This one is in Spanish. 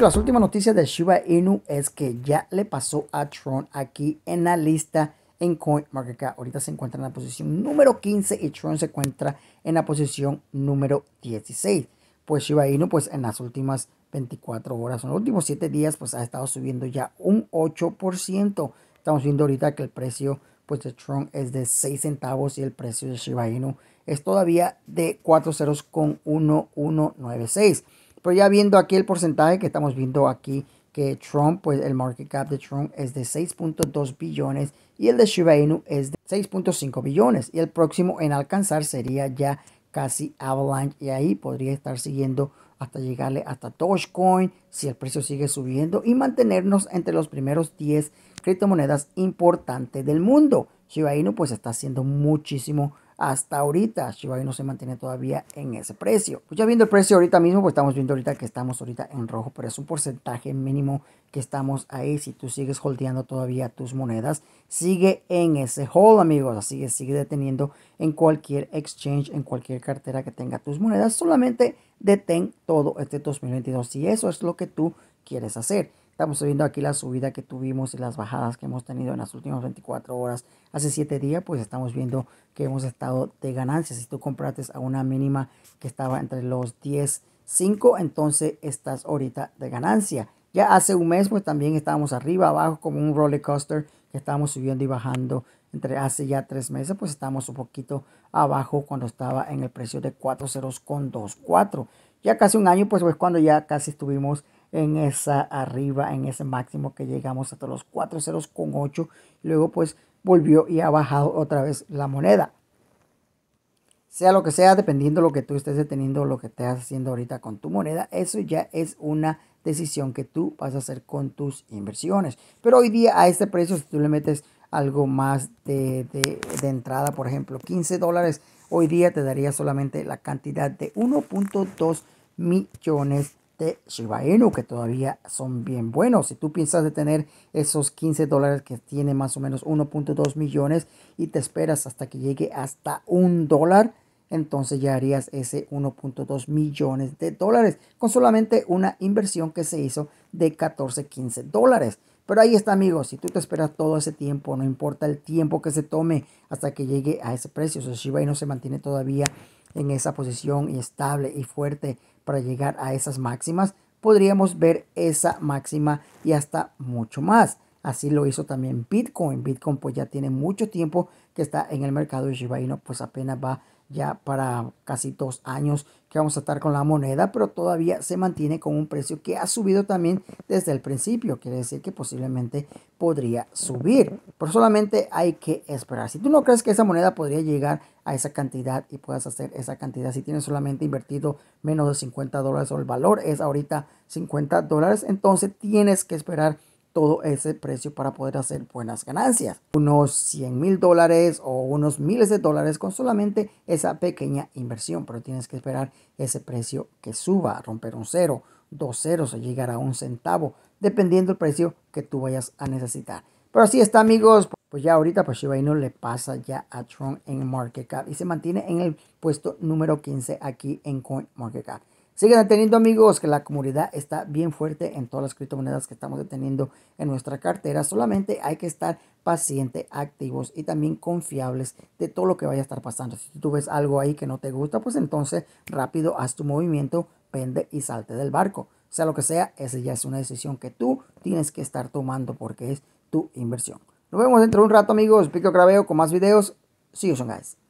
las últimas noticias de Shiba Inu es que ya le pasó a Tron aquí en la lista en CoinMarketCap. Ahorita se encuentra en la posición número 15 y Tron se encuentra en la posición número 16. Pues Shiba Inu, pues en las últimas 24 horas, en los últimos 7 días, pues ha estado subiendo ya un 8%. Estamos viendo ahorita que el precio pues de Tron es de 6 centavos y el precio de Shiba Inu es todavía de 40,1196. ceros con Pero ya viendo aquí el porcentaje que estamos viendo aquí que Trump pues el market cap de Trump es de 6.2 billones y el de Shiba Inu es de 6.5 billones y el próximo en alcanzar sería ya casi avalanche y ahí podría estar siguiendo hasta llegarle hasta Dogecoin si el precio sigue subiendo y mantenernos entre los primeros 10 criptomonedas importantes del mundo. Shiba Inu pues está haciendo muchísimo hasta ahorita Shiba no se mantiene todavía en ese precio. Pues ya viendo el precio ahorita mismo, pues estamos viendo ahorita que estamos ahorita en rojo, pero es un porcentaje mínimo que estamos ahí. Si tú sigues holdeando todavía tus monedas, sigue en ese hold, amigos. Así que sigue deteniendo en cualquier exchange, en cualquier cartera que tenga tus monedas. Solamente detén todo este 2022 si eso es lo que tú quieres hacer. Estamos viendo aquí la subida que tuvimos y las bajadas que hemos tenido en las últimas 24 horas. Hace 7 días, pues estamos viendo que hemos estado de ganancias. Si tú compraste a una mínima que estaba entre los 10, 5, entonces estás ahorita de ganancia. Ya hace un mes, pues también estábamos arriba, abajo, como un roller coaster que estábamos subiendo y bajando. Entre hace ya tres meses, pues estamos un poquito abajo cuando estaba en el precio de 4.024. Ya casi un año, pues, pues cuando ya casi estuvimos en esa arriba, en ese máximo que llegamos hasta los 4 ceros con 8. Luego pues volvió y ha bajado otra vez la moneda. Sea lo que sea, dependiendo de lo que tú estés deteniendo, lo que estés haciendo ahorita con tu moneda, eso ya es una decisión que tú vas a hacer con tus inversiones. Pero hoy día a este precio, si tú le metes algo más de, entrada, por ejemplo, 15 dólares, hoy día te daría solamente la cantidad de 1.2 millones de Shiba Inu, que todavía son bien buenos. Si tú piensas de tener esos 15 dólares que tiene más o menos 1.2 millones y te esperas hasta que llegue hasta un dólar, entonces ya harías ese 1.2 millones de dólares con solamente una inversión que se hizo de 14, 15 dólares. Pero ahí está, amigos. Si tú te esperas todo ese tiempo, no importa el tiempo que se tome hasta que llegue a ese precio, o Shiba Inu se mantiene todavía en esa posición estable y fuerte para llegar a esas máximas, podríamos ver esa máxima y hasta mucho más. Así lo hizo también Bitcoin. Bitcoin pues ya tiene mucho tiempo que está en el mercado y Shiba pues apenas va ya para casi dos años que vamos a estar con la moneda, pero todavía se mantiene con un precio que ha subido también desde el principio. Quiere decir que posiblemente podría subir, pero solamente hay que esperar. Si tú no crees que esa moneda podría llegar a esa cantidad y puedas hacer esa cantidad, si tienes solamente invertido menos de 50 dólares o el valor es ahorita 50 dólares, entonces tienes que esperar todo ese precio para poder hacer buenas ganancias. Unos 100 mil dólares o unos miles de dólares con solamente esa pequeña inversión, pero tienes que esperar ese precio que suba, a romper un cero, dos ceros o llegar a un centavo, dependiendo el precio que tú vayas a necesitar. Pero así está amigos, pues ya ahorita pues Shiba Inu le pasa ya a Tron en market cap y se mantiene en el puesto número 15 aquí en Coin Market Cap Sigan teniendo amigos, que la comunidad está bien fuerte en todas las criptomonedas que estamos deteniendo en nuestra cartera. Solamente hay que estar paciente, activos y también confiables de todo lo que vaya a estar pasando. Si tú ves algo ahí que no te gusta, pues entonces rápido haz tu movimiento, pende y salte del barco. Sea lo que sea, esa ya es una decisión que tú tienes que estar tomando porque es tu inversión. Nos vemos dentro de un rato amigos, Pico graveo con más videos. See you soon guys.